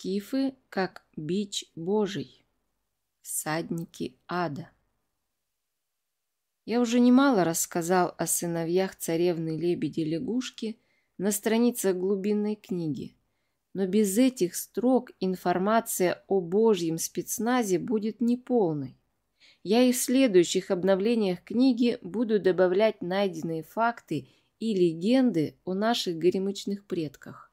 скифы, как бич божий, всадники ада. Я уже немало рассказал о сыновьях царевны лебеди-лягушки на страницах глубинной книги, но без этих строк информация о божьем спецназе будет неполной. Я и в следующих обновлениях книги буду добавлять найденные факты и легенды о наших горемычных предках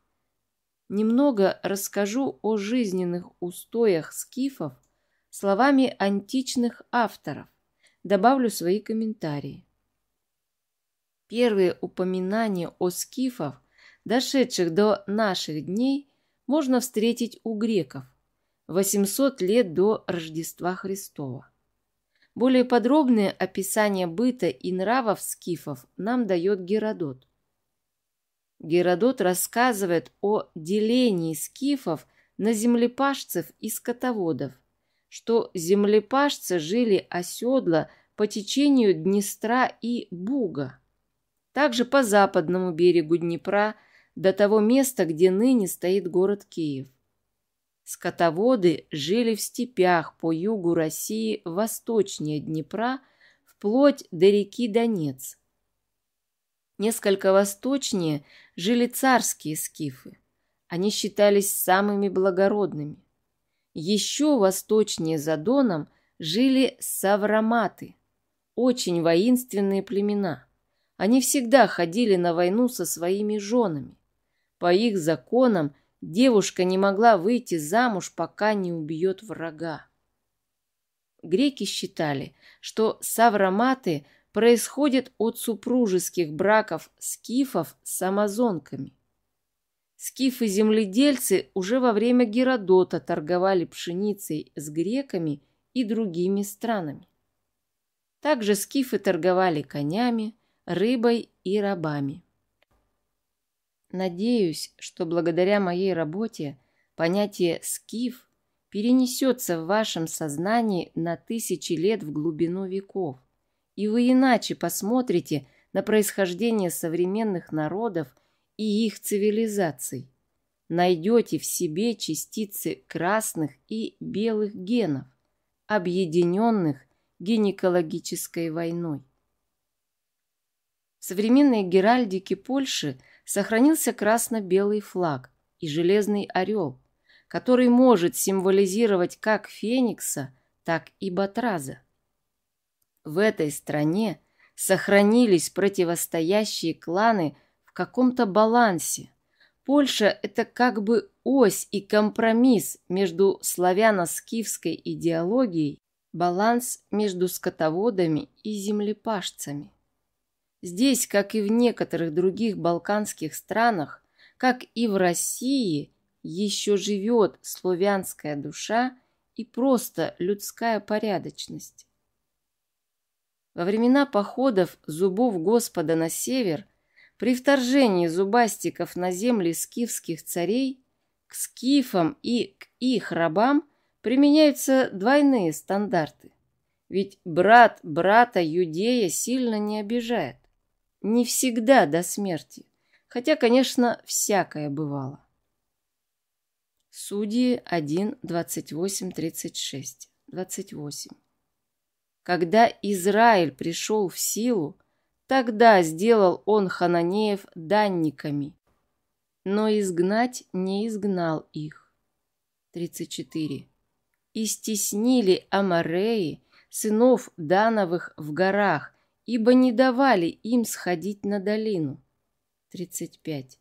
немного расскажу о жизненных устоях скифов словами античных авторов, добавлю свои комментарии. Первые упоминания о скифах, дошедших до наших дней, можно встретить у греков 800 лет до Рождества Христова. Более подробное описание быта и нравов скифов нам дает Геродот – Геродот рассказывает о делении скифов на землепашцев и скотоводов, что землепашцы жили оседло по течению Днестра и Буга, также по западному берегу Днепра до того места, где ныне стоит город Киев. Скотоводы жили в степях по югу России восточнее Днепра вплоть до реки Донец – Несколько восточнее жили царские скифы. Они считались самыми благородными. Еще восточнее за Доном жили савраматы, очень воинственные племена. Они всегда ходили на войну со своими женами. По их законам девушка не могла выйти замуж, пока не убьет врага. Греки считали, что савраматы происходит от супружеских браков скифов с амазонками. Скифы-земледельцы уже во время Геродота торговали пшеницей с греками и другими странами. Также скифы торговали конями, рыбой и рабами. Надеюсь, что благодаря моей работе понятие «скиф» перенесется в вашем сознании на тысячи лет в глубину веков и вы иначе посмотрите на происхождение современных народов и их цивилизаций. Найдете в себе частицы красных и белых генов, объединенных гинекологической войной. В современной геральдике Польши сохранился красно-белый флаг и железный орел, который может символизировать как феникса, так и батраза. В этой стране сохранились противостоящие кланы в каком-то балансе. Польша – это как бы ось и компромисс между славяно-скифской идеологией, баланс между скотоводами и землепашцами. Здесь, как и в некоторых других балканских странах, как и в России, еще живет славянская душа и просто людская порядочность. Во времена походов зубов Господа на север, при вторжении зубастиков на земли скифских царей, к скифам и к их рабам применяются двойные стандарты. Ведь брат брата Юдея сильно не обижает. Не всегда до смерти, хотя, конечно, всякое бывало. Судьи 1:28:36, 28. Когда Израиль пришел в силу, тогда сделал он хананеев данниками, но изгнать не изгнал их. 34. И стеснили Амареи, сынов Дановых, в горах, ибо не давали им сходить на долину. 35.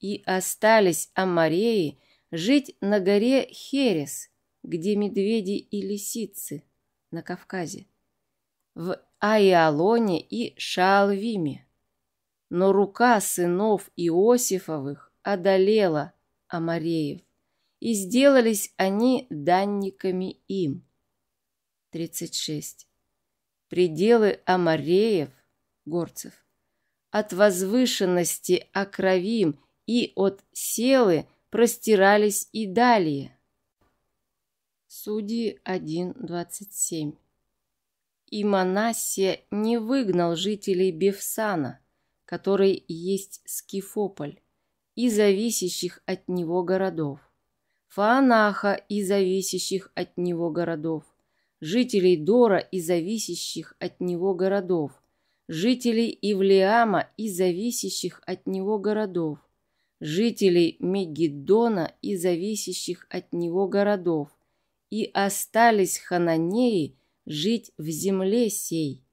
И остались Амареи жить на горе Херес, где медведи и лисицы, на Кавказе в Аиалоне и Шаалвиме. Но рука сынов Иосифовых одолела Амареев, и сделались они данниками им. 36. Пределы Амареев, горцев, от возвышенности Акровим и от Селы простирались и далее. Судьи 1.27 и Манассе не выгнал жителей Бевсана, который есть Скифополь, и зависящих от него городов, Фаанаха и зависящих от него городов, жителей Дора и зависящих от него городов, жителей Ивлиама и зависящих от него городов, жителей Мегиддона и зависящих от него городов, и остались хананеи – жить в земле сей.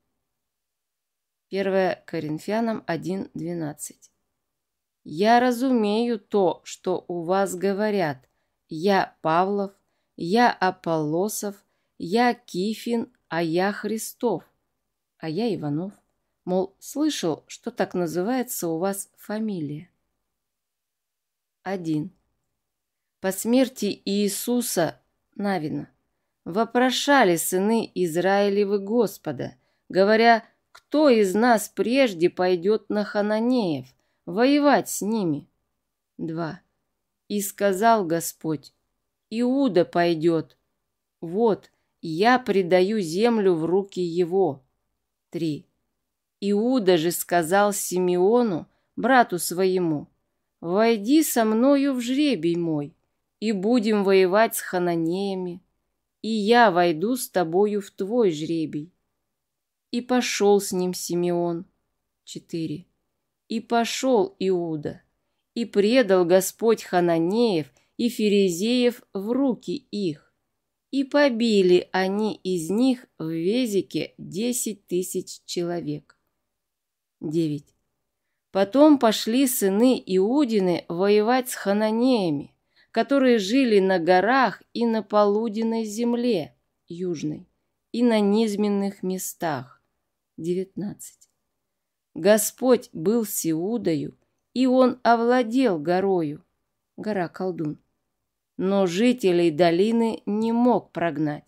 1 Коринфянам 1.12 «Я разумею то, что у вас говорят. Я Павлов, я Аполлосов, я Кифин, а я Христов, а я Иванов». Мол, слышал, что так называется у вас фамилия. 1. По смерти Иисуса Навина вопрошали сыны Израилевы Господа, говоря, кто из нас прежде пойдет на Хананеев, воевать с ними? 2. И сказал Господь, Иуда пойдет. Вот, я предаю землю в руки его. 3. Иуда же сказал Симеону, брату своему, «Войди со мною в жребий мой, и будем воевать с хананеями» и я войду с тобою в твой жребий. И пошел с ним Симеон. 4. И пошел Иуда, и предал Господь Хананеев и Ферезеев в руки их. И побили они из них в Везике десять тысяч человек. 9. Потом пошли сыны Иудины воевать с Хананеями, которые жили на горах и на полуденной земле южной, и на низменных местах. 19. Господь был с Иудою, и он овладел горою, гора Колдун. Но жителей долины не мог прогнать,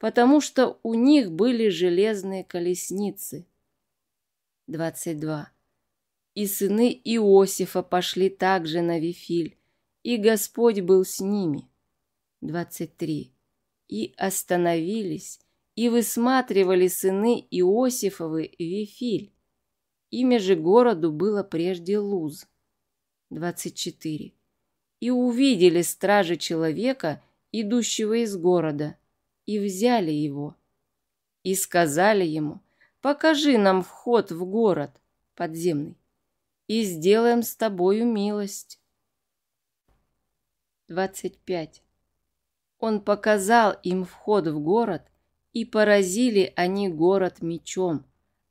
потому что у них были железные колесницы. 22. И сыны Иосифа пошли также на Вифиль, и Господь был с ними. 23. И остановились, и высматривали сыны Иосифовы Вифиль. Имя же городу было прежде Луз. 24. И увидели стражи человека, идущего из города, и взяли его. И сказали ему, покажи нам вход в город подземный, и сделаем с тобою милость. 25. Он показал им вход в город, и поразили они город мечом,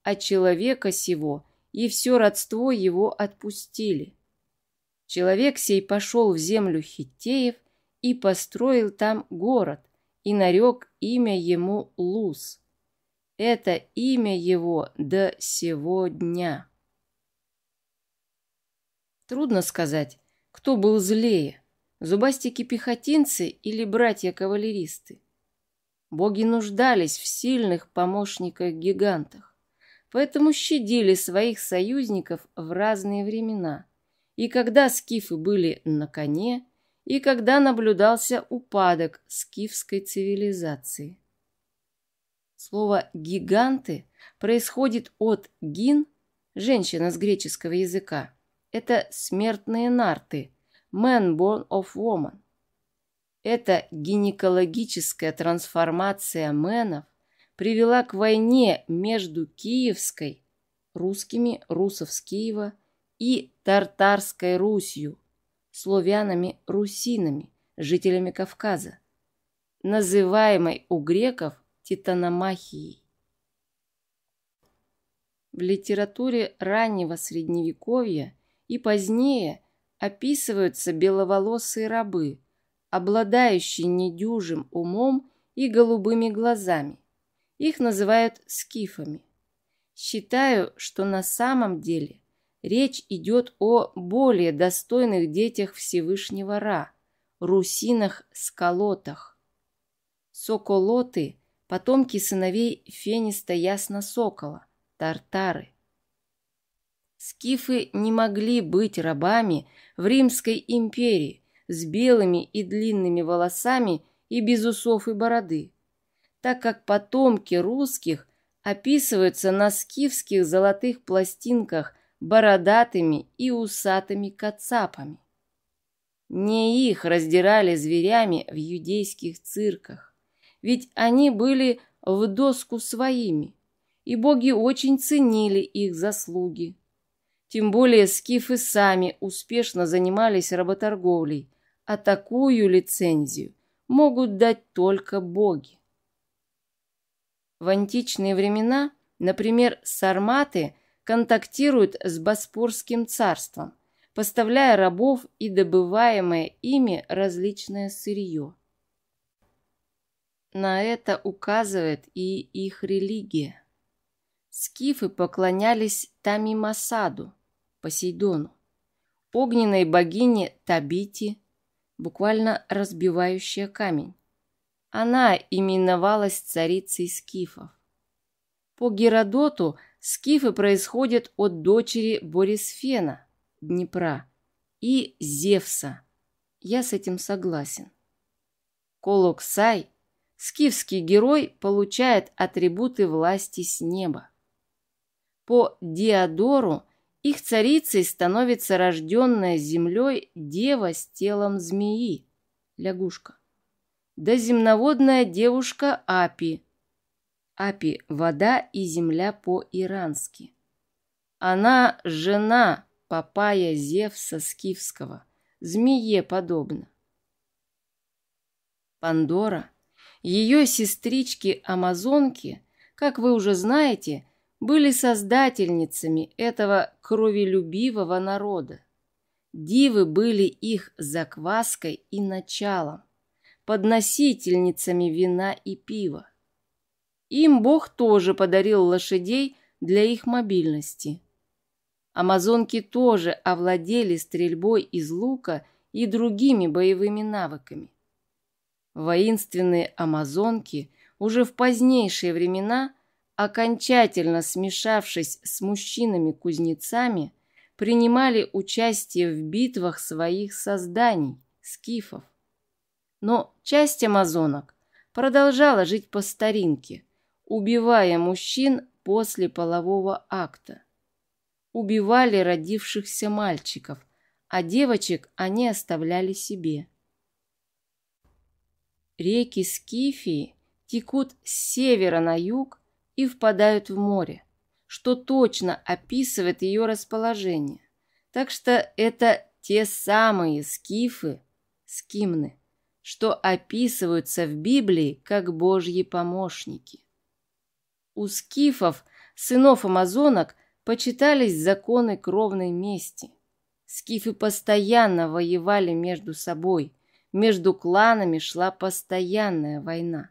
а человека сего и все родство его отпустили. Человек сей пошел в землю Хиттеев и построил там город, и нарек имя ему Луз. Это имя его до сего дня. Трудно сказать, кто был злее – зубастики-пехотинцы или братья-кавалеристы. Боги нуждались в сильных помощниках-гигантах, поэтому щадили своих союзников в разные времена, и когда скифы были на коне, и когда наблюдался упадок скифской цивилизации. Слово «гиганты» происходит от «гин», женщина с греческого языка. Это смертные нарты – Man Born of Woman. Эта гинекологическая трансформация мэнов привела к войне между Киевской, русскими, русов с Киева, и Тартарской Русью, славянами-русинами, жителями Кавказа, называемой у греков титаномахией. В литературе раннего средневековья и позднее – описываются беловолосые рабы, обладающие недюжим умом и голубыми глазами. Их называют скифами. Считаю, что на самом деле речь идет о более достойных детях Всевышнего Ра, русинах-сколотах. Соколоты – потомки сыновей фениста Ясно-Сокола, тартары – Скифы не могли быть рабами в Римской империи с белыми и длинными волосами и без усов и бороды, так как потомки русских описываются на скифских золотых пластинках бородатыми и усатыми кацапами. Не их раздирали зверями в юдейских цирках, ведь они были в доску своими, и боги очень ценили их заслуги. Тем более скифы сами успешно занимались работорговлей, а такую лицензию могут дать только боги. В античные времена, например, сарматы контактируют с Боспорским царством, поставляя рабов и добываемое ими различное сырье. На это указывает и их религия. Скифы поклонялись Тамимасаду, Посейдону, огненной богине Табити, буквально разбивающая камень. Она именовалась царицей скифов. По Геродоту скифы происходят от дочери Борисфена, Днепра, и Зевса. Я с этим согласен. Колоксай, скифский герой, получает атрибуты власти с неба. По Диодору их царицей становится рожденная землей дева с телом змеи, лягушка. Да земноводная девушка Апи. Апи – вода и земля по-ирански. Она – жена Папая Зевса Скифского, змее подобна. Пандора, ее сестрички-амазонки, как вы уже знаете – были создательницами этого кровелюбивого народа. Дивы были их закваской и началом, подносительницами вина и пива. Им Бог тоже подарил лошадей для их мобильности. Амазонки тоже овладели стрельбой из лука и другими боевыми навыками. Воинственные амазонки уже в позднейшие времена окончательно смешавшись с мужчинами-кузнецами, принимали участие в битвах своих созданий, скифов. Но часть амазонок продолжала жить по старинке, убивая мужчин после полового акта. Убивали родившихся мальчиков, а девочек они оставляли себе. Реки Скифии текут с севера на юг и впадают в море, что точно описывает ее расположение. Так что это те самые скифы, скимны, что описываются в Библии как божьи помощники. У скифов, сынов амазонок, почитались законы кровной мести. Скифы постоянно воевали между собой, между кланами шла постоянная война.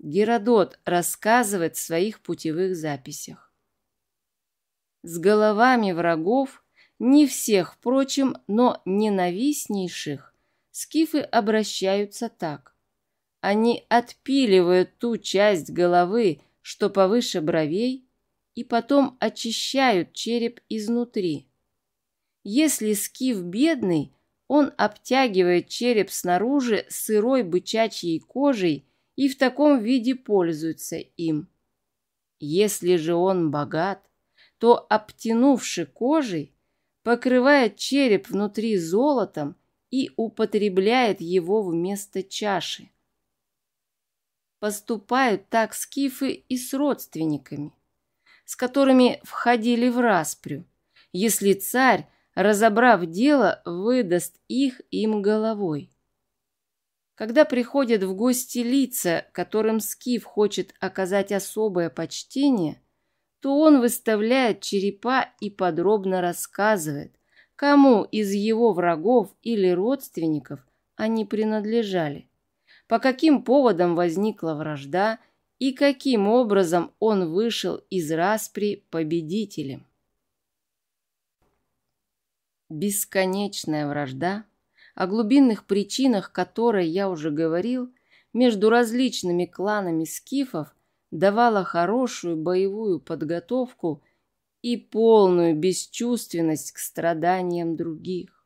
Геродот рассказывает в своих путевых записях. С головами врагов, не всех, впрочем, но ненавистнейших, скифы обращаются так. Они отпиливают ту часть головы, что повыше бровей, и потом очищают череп изнутри. Если скиф бедный, он обтягивает череп снаружи сырой бычачьей кожей и в таком виде пользуется им. Если же он богат, то, обтянувши кожей, покрывает череп внутри золотом и употребляет его вместо чаши. Поступают так скифы и с родственниками, с которыми входили в распрю, если царь, разобрав дело, выдаст их им головой. Когда приходят в гости лица, которым Скиф хочет оказать особое почтение, то он выставляет черепа и подробно рассказывает, кому из его врагов или родственников они принадлежали, по каким поводам возникла вражда и каким образом он вышел из распри победителем. Бесконечная вражда – о глубинных причинах, которые я уже говорил, между различными кланами скифов давала хорошую боевую подготовку и полную бесчувственность к страданиям других.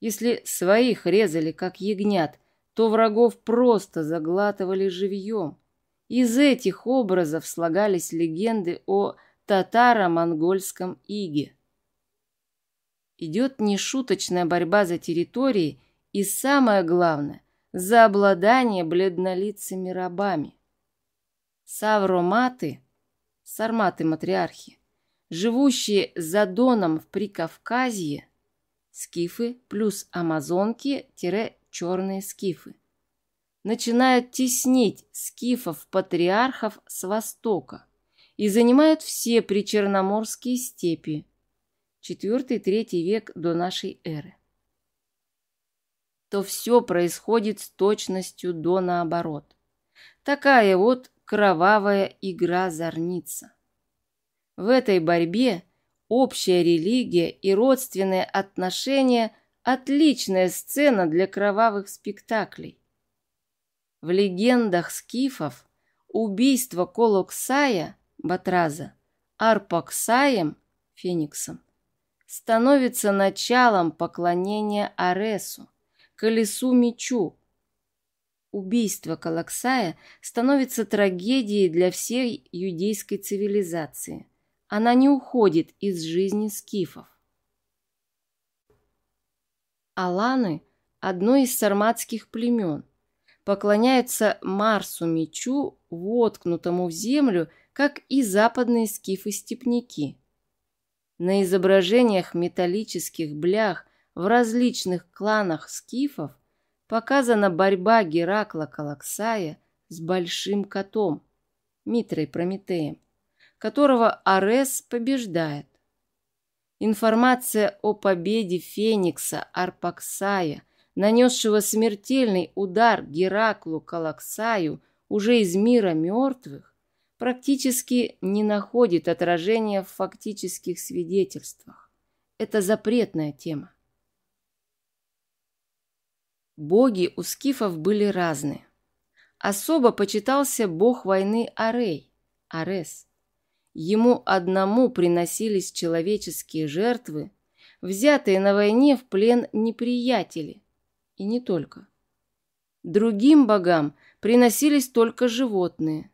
Если своих резали, как ягнят, то врагов просто заглатывали живьем. Из этих образов слагались легенды о татаро-монгольском иге. Идет нешуточная борьба за территории и, самое главное, за обладание бледнолицыми рабами. Савроматы, сарматы-матриархи, живущие за Доном в Прикавказье, скифы плюс амазонки-черные скифы, начинают теснить скифов-патриархов с востока и занимают все причерноморские степи, 4-3 век до нашей эры, то все происходит с точностью до наоборот. Такая вот кровавая игра зорница. В этой борьбе общая религия и родственные отношения – отличная сцена для кровавых спектаклей. В легендах скифов убийство Колоксая, Батраза, Арпаксаем, Фениксом, становится началом поклонения Аресу, колесу мечу. Убийство Калаксая становится трагедией для всей юдейской цивилизации. Она не уходит из жизни скифов. Аланы – одно из сарматских племен. Поклоняются Марсу-мечу, воткнутому в землю, как и западные скифы-степняки – на изображениях металлических блях в различных кланах скифов показана борьба Геракла Калаксая с большим котом, Митрой Прометеем, которого Арес побеждает. Информация о победе Феникса Арпаксая, нанесшего смертельный удар Гераклу Калаксаю уже из мира мертвых, практически не находит отражения в фактических свидетельствах. Это запретная тема. Боги у скифов были разные. Особо почитался бог войны Арей, Арес. Ему одному приносились человеческие жертвы, взятые на войне в плен неприятели, и не только. Другим богам приносились только животные –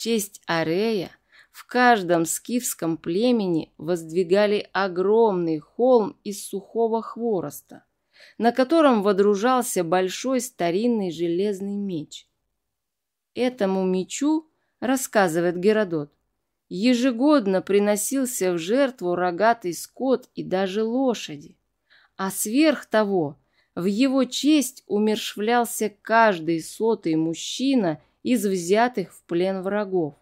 честь Арея в каждом скифском племени воздвигали огромный холм из сухого хвороста, на котором водружался большой старинный железный меч. Этому мечу, рассказывает Геродот, ежегодно приносился в жертву рогатый скот и даже лошади, а сверх того – в его честь умершвлялся каждый сотый мужчина из взятых в плен врагов.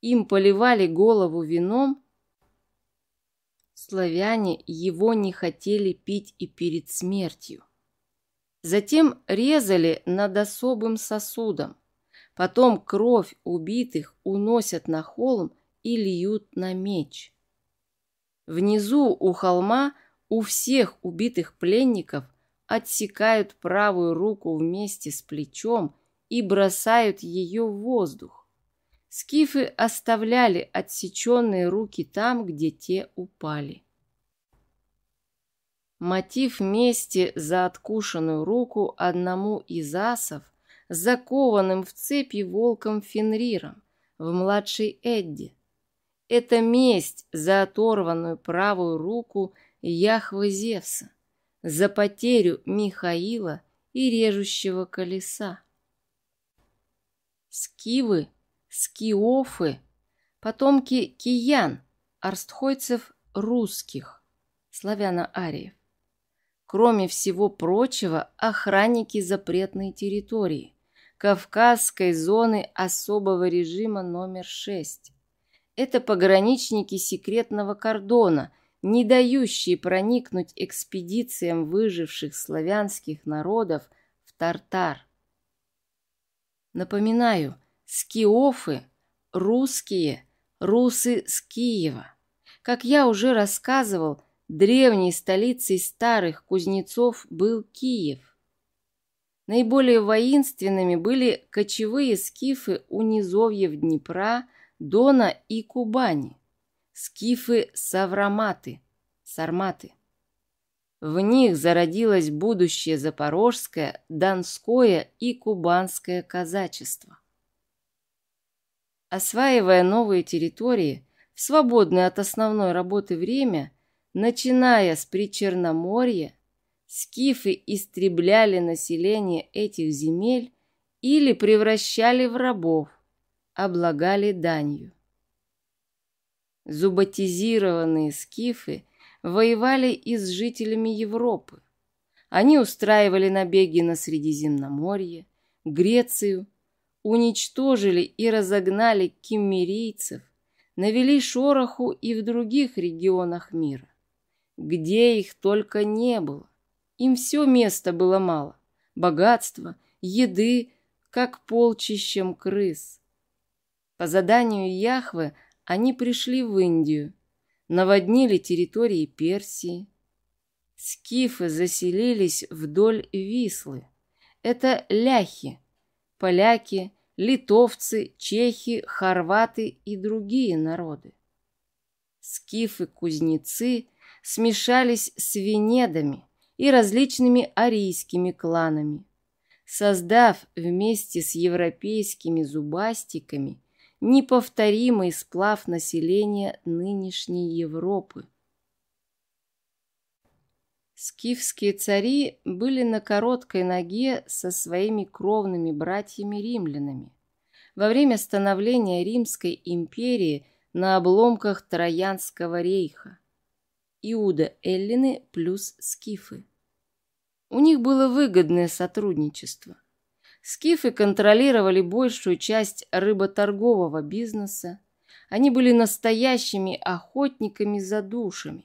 Им поливали голову вином, славяне его не хотели пить и перед смертью. Затем резали над особым сосудом, потом кровь убитых уносят на холм и льют на меч. Внизу у холма у всех убитых пленников отсекают правую руку вместе с плечом и бросают ее в воздух. Скифы оставляли отсеченные руки там, где те упали. Мотив мести за откушенную руку одному из асов, закованным в цепи волком Фенриром, в младшей Эдди. Это месть за оторванную правую руку Яхвы Зевса, за потерю Михаила и режущего колеса скивы, скиофы, потомки киян, арстхойцев русских, славяно-ариев. Кроме всего прочего, охранники запретной территории, Кавказской зоны особого режима номер 6. Это пограничники секретного кордона, не дающие проникнуть экспедициям выживших славянских народов в Тартар. Напоминаю, скиофы – русские, русы с Киева. Как я уже рассказывал, древней столицей старых кузнецов был Киев. Наиболее воинственными были кочевые скифы у низовьев Днепра, Дона и Кубани, скифы-савраматы, сарматы. В них зародилось будущее запорожское, донское и кубанское казачество. Осваивая новые территории, в свободное от основной работы время, начиная с Причерноморья, скифы истребляли население этих земель или превращали в рабов, облагали данью. Зуботизированные скифы – воевали и с жителями Европы. Они устраивали набеги на Средиземноморье, Грецию, уничтожили и разогнали киммерийцев, навели шороху и в других регионах мира. Где их только не было. Им все места было мало. Богатства, еды, как полчищем крыс. По заданию Яхвы они пришли в Индию, наводнили территории Персии. Скифы заселились вдоль Вислы. Это ляхи, поляки, литовцы, чехи, хорваты и другие народы. Скифы-кузнецы смешались с венедами и различными арийскими кланами, создав вместе с европейскими зубастиками неповторимый сплав населения нынешней Европы. Скифские цари были на короткой ноге со своими кровными братьями-римлянами. Во время становления Римской империи на обломках Троянского рейха. Иуда Эллины плюс скифы. У них было выгодное сотрудничество. Скифы контролировали большую часть рыботоргового бизнеса. Они были настоящими охотниками за душами,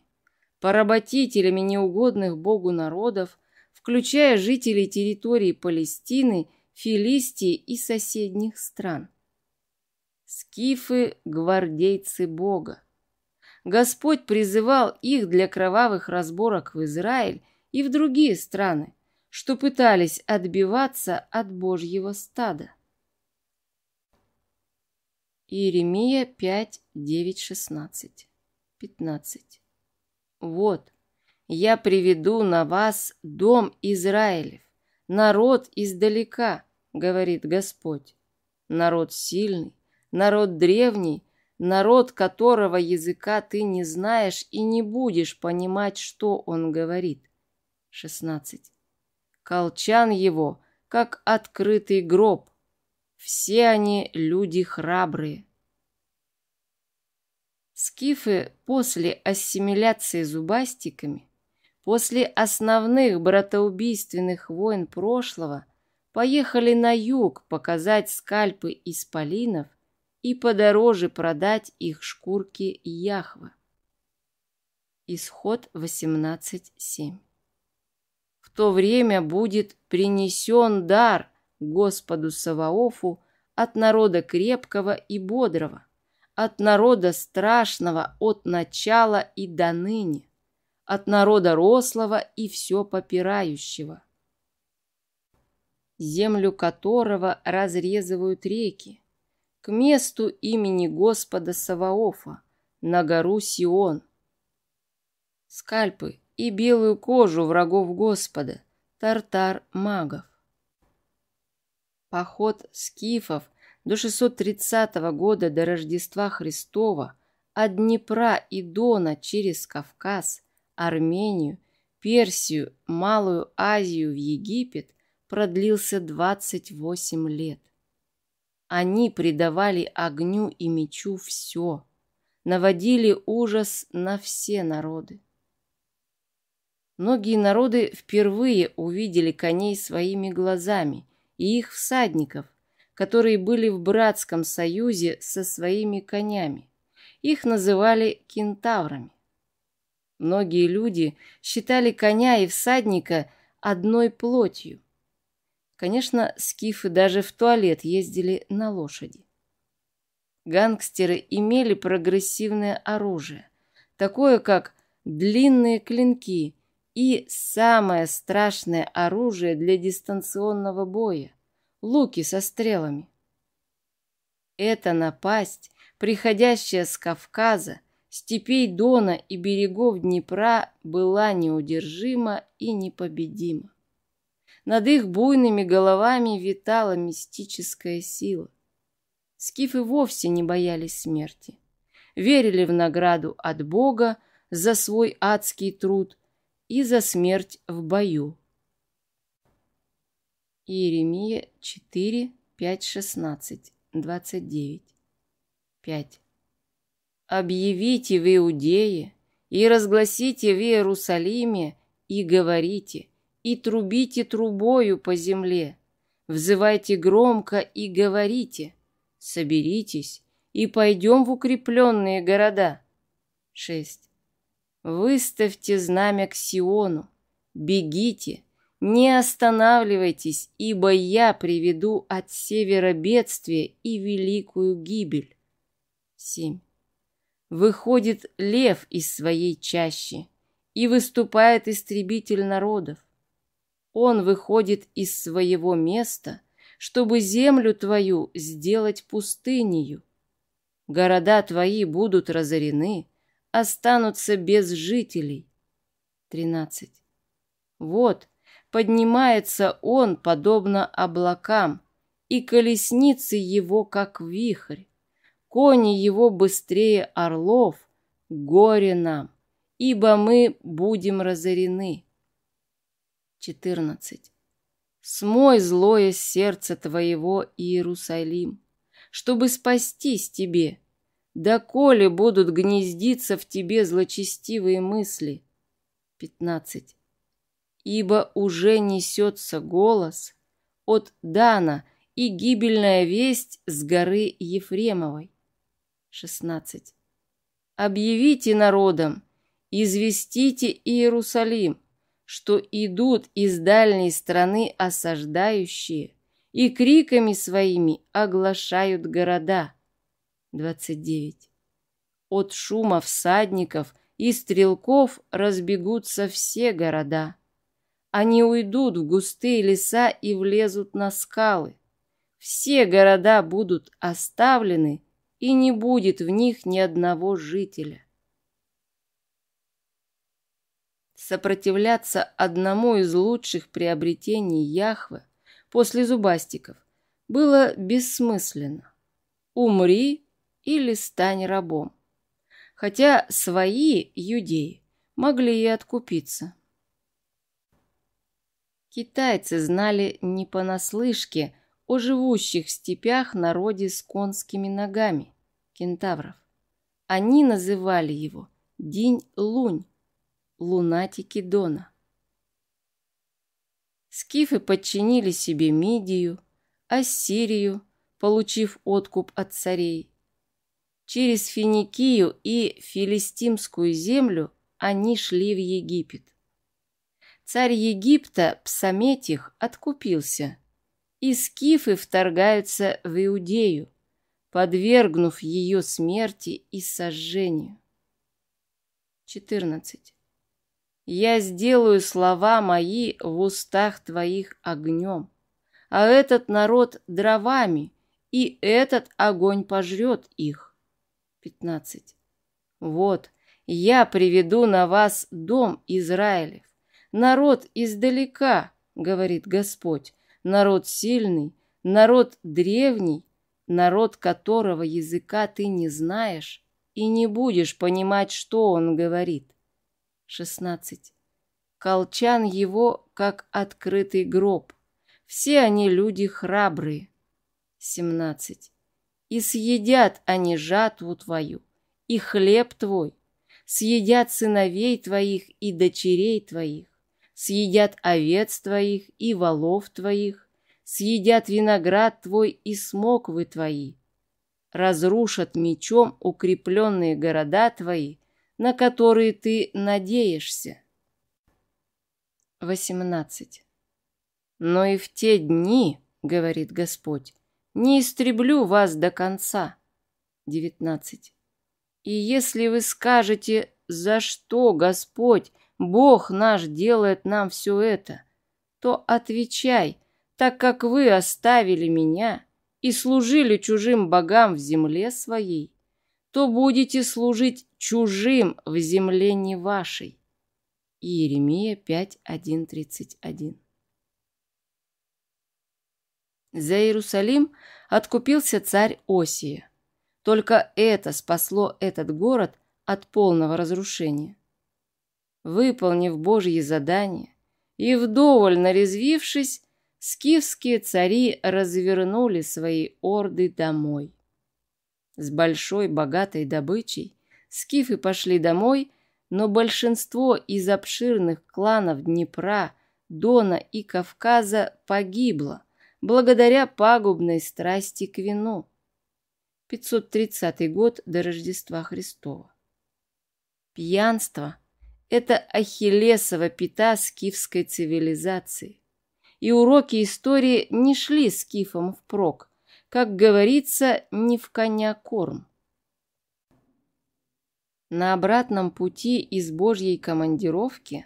поработителями неугодных богу народов, включая жителей территории Палестины, Филистии и соседних стран. Скифы – гвардейцы бога. Господь призывал их для кровавых разборок в Израиль и в другие страны, что пытались отбиваться от Божьего стада. Иеремия 5, 9, 16, 15. «Вот, я приведу на вас дом Израилев, народ издалека, — говорит Господь, — народ сильный, народ древний, народ которого языка ты не знаешь и не будешь понимать, что он говорит. 16 колчан его, как открытый гроб. Все они люди храбрые. Скифы после ассимиляции зубастиками, после основных братоубийственных войн прошлого, поехали на юг показать скальпы исполинов и подороже продать их шкурки Яхва. Исход 18.7 то время будет принесен дар Господу Саваофу от народа крепкого и бодрого, от народа страшного от начала и до ныне, от народа рослого и все попирающего, землю которого разрезывают реки, к месту имени Господа Саваофа, на гору Сион. Скальпы и белую кожу врагов Господа, тартар магов. Поход скифов до 630 года до Рождества Христова от Днепра и Дона через Кавказ, Армению, Персию, Малую Азию в Египет продлился 28 лет. Они предавали огню и мечу все, наводили ужас на все народы. Многие народы впервые увидели коней своими глазами и их всадников, которые были в братском союзе со своими конями. Их называли кентаврами. Многие люди считали коня и всадника одной плотью. Конечно, скифы даже в туалет ездили на лошади. Гангстеры имели прогрессивное оружие, такое как длинные клинки, и самое страшное оружие для дистанционного боя – луки со стрелами. Эта напасть, приходящая с Кавказа, степей Дона и берегов Днепра, была неудержима и непобедима. Над их буйными головами витала мистическая сила. Скифы вовсе не боялись смерти. Верили в награду от Бога за свой адский труд – и за смерть в бою. Иеремия 4, 5, 16, 29, 5. «Объявите в Иудее, и разгласите в Иерусалиме, и говорите, и трубите трубою по земле, взывайте громко и говорите, соберитесь, и пойдем в укрепленные города». 6. Выставьте знамя к Сиону, бегите, не останавливайтесь, ибо я приведу от севера бедствие и великую гибель. 7. Выходит лев из своей чащи и выступает истребитель народов. Он выходит из своего места, чтобы землю твою сделать пустынею. Города твои будут разорены, останутся без жителей. 13. Вот, поднимается он, подобно облакам, и колесницы его, как вихрь, кони его быстрее орлов, горе нам, ибо мы будем разорены. 14. Смой злое сердце твоего, Иерусалим, чтобы спастись тебе, Доколе будут гнездиться в тебе злочестивые мысли? 15. Ибо уже несется голос от Дана и гибельная весть с горы Ефремовой. 16. Объявите народам, известите Иерусалим, что идут из дальней страны осаждающие, и криками своими оглашают города. 29. От шума всадников и стрелков разбегутся все города. Они уйдут в густые леса и влезут на скалы. Все города будут оставлены, и не будет в них ни одного жителя. Сопротивляться одному из лучших приобретений Яхвы после зубастиков было бессмысленно. Умри или стань рабом. Хотя свои, юдеи, могли и откупиться. Китайцы знали не понаслышке о живущих в степях народе с конскими ногами, кентавров. Они называли его Динь-Лунь, лунатики Дона. Скифы подчинили себе Мидию, Ассирию, получив откуп от царей, Через Финикию и Филистимскую землю они шли в Египет. Царь Египта Псаметих откупился, и скифы вторгаются в Иудею, подвергнув ее смерти и сожжению. 14. «Я сделаю слова мои в устах твоих огнем, а этот народ дровами, и этот огонь пожрет их пятнадцать. «Вот, я приведу на вас дом Израилев, народ издалека, — говорит Господь, — народ сильный, народ древний, народ которого языка ты не знаешь и не будешь понимать, что он говорит. 16. Колчан его, как открытый гроб. Все они люди храбрые. 17. И съедят они жатву твою, и хлеб твой. Съедят сыновей твоих и дочерей твоих. Съедят овец твоих и волов твоих. Съедят виноград твой и смоквы твои. Разрушат мечом укрепленные города твои, на которые ты надеешься. 18. Но и в те дни, говорит Господь, не истреблю вас до конца. 19. И если вы скажете, за что Господь, Бог наш делает нам все это, то отвечай, так как вы оставили меня и служили чужим богам в земле своей, то будете служить чужим в земле не вашей. Иеремия 5.1.31 за Иерусалим откупился царь Осия. Только это спасло этот город от полного разрушения. Выполнив Божье задание и вдоволь нарезвившись, скифские цари развернули свои орды домой. С большой богатой добычей скифы пошли домой, но большинство из обширных кланов Днепра, Дона и Кавказа погибло, благодаря пагубной страсти к вину. 530 год до Рождества Христова. Пьянство – это ахиллесова пята скифской цивилизации. И уроки истории не шли скифам впрок, как говорится, не в коня корм. На обратном пути из божьей командировки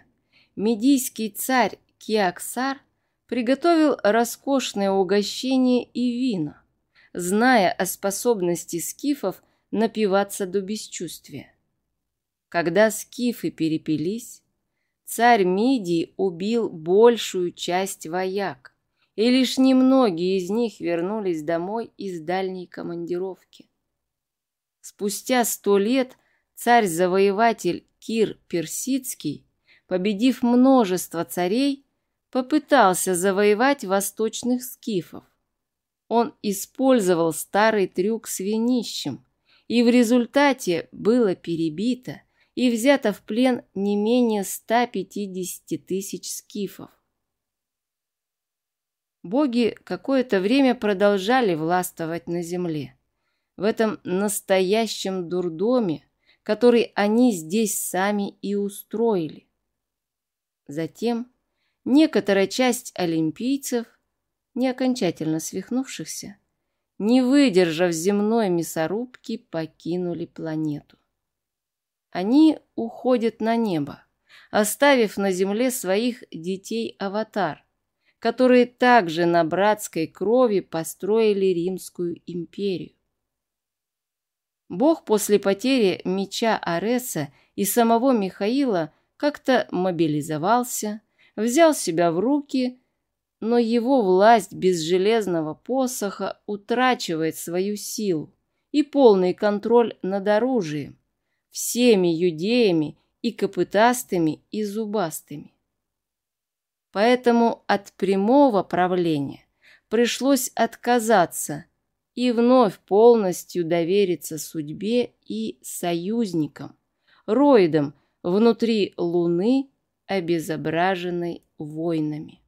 медийский царь Киаксар – приготовил роскошное угощение и вина, зная о способности скифов напиваться до бесчувствия. Когда скифы перепились, царь Мидий убил большую часть вояк, и лишь немногие из них вернулись домой из дальней командировки. Спустя сто лет царь-завоеватель Кир Персидский, победив множество царей, попытался завоевать восточных скифов. Он использовал старый трюк с винищем, и в результате было перебито и взято в плен не менее 150 тысяч скифов. Боги какое-то время продолжали властвовать на земле. В этом настоящем дурдоме, который они здесь сами и устроили. Затем некоторая часть олимпийцев, не окончательно свихнувшихся, не выдержав земной мясорубки, покинули планету. Они уходят на небо, оставив на земле своих детей-аватар, которые также на братской крови построили Римскую империю. Бог после потери меча Ареса и самого Михаила как-то мобилизовался – взял себя в руки, но его власть без железного посоха утрачивает свою силу и полный контроль над оружием, всеми юдеями и копытастыми и зубастыми. Поэтому от прямого правления пришлось отказаться и вновь полностью довериться судьбе и союзникам, роидам внутри Луны обезображенной войнами.